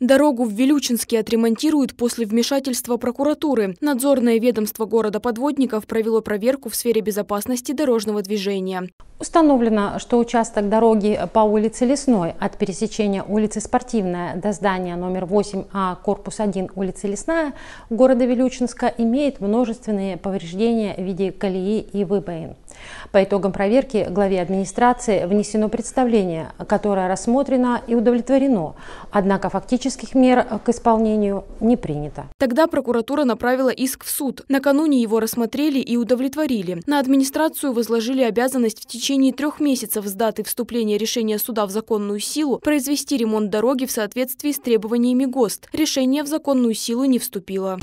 Дорогу в Вилючинске отремонтируют после вмешательства прокуратуры. Надзорное ведомство города Подводников провело проверку в сфере безопасности дорожного движения. Установлено, что участок дороги по улице Лесной от пересечения улицы Спортивная до здания номер 8А, корпус 1 улицы Лесная города Вилючинска имеет множественные повреждения в виде колеи и выбоин. По итогам проверки главе администрации внесено представление, которое рассмотрено и удовлетворено, однако фактических мер к исполнению не принято. Тогда прокуратура направила иск в суд. Накануне его рассмотрели и удовлетворили. На администрацию возложили обязанность в течение трех месяцев с даты вступления решения суда в законную силу произвести ремонт дороги в соответствии с требованиями ГОСТ. Решение в законную силу не вступило.